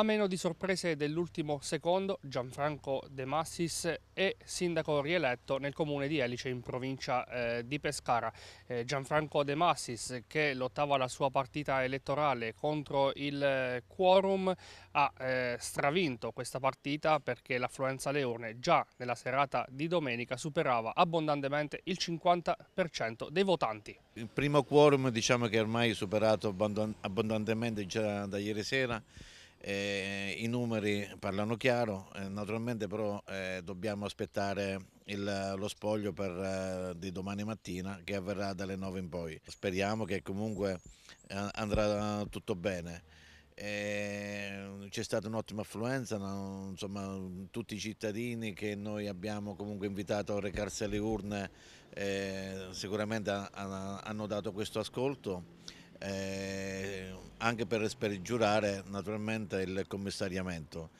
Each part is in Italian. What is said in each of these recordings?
A meno di sorprese dell'ultimo secondo, Gianfranco De Massis è sindaco rieletto nel comune di Elice in provincia eh, di Pescara. Eh, Gianfranco De Massis che lottava la sua partita elettorale contro il eh, quorum ha eh, stravinto questa partita perché l'affluenza alle urne già nella serata di domenica superava abbondantemente il 50% dei votanti. Il primo quorum diciamo che ormai è superato abbondantemente già da ieri sera eh, i numeri parlano chiaro, eh, naturalmente però eh, dobbiamo aspettare il, lo spoglio per, eh, di domani mattina che avverrà dalle 9 in poi. Speriamo che comunque eh, andrà tutto bene. Eh, c'è stata un'ottima affluenza, no? Insomma, tutti i cittadini che noi abbiamo comunque invitato a recarsi alle urne sicuramente hanno dato questo ascolto. Eh, anche per spergiurare naturalmente il commissariamento.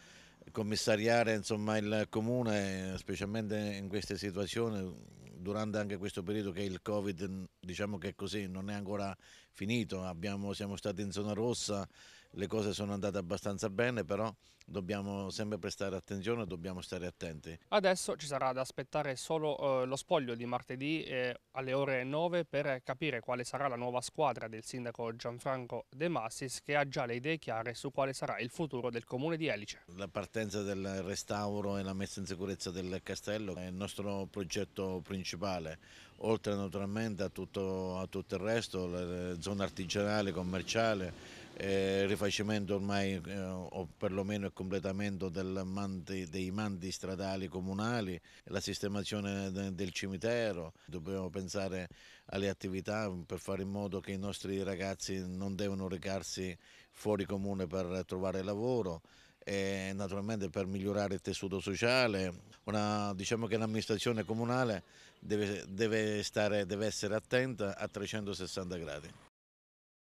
Commissariare insomma, il comune, specialmente in queste situazioni, durante anche questo periodo che il Covid, diciamo che così, non è ancora finito, Abbiamo, siamo stati in zona rossa le cose sono andate abbastanza bene, però dobbiamo sempre prestare attenzione, dobbiamo stare attenti. Adesso ci sarà da aspettare solo eh, lo spoglio di martedì eh, alle ore 9 per capire quale sarà la nuova squadra del sindaco Gianfranco De Massis che ha già le idee chiare su quale sarà il futuro del comune di Elice. La partenza del restauro e la messa in sicurezza del castello è il nostro progetto principale, oltre naturalmente a tutto, a tutto il resto, la zona artigianale, commerciale, eh, rifacimento ormai eh, o perlomeno il completamento manti, dei manti stradali comunali, la sistemazione de, del cimitero, dobbiamo pensare alle attività per fare in modo che i nostri ragazzi non devono recarsi fuori comune per trovare lavoro e naturalmente per migliorare il tessuto sociale. Una, diciamo che l'amministrazione comunale deve, deve, stare, deve essere attenta a 360 gradi.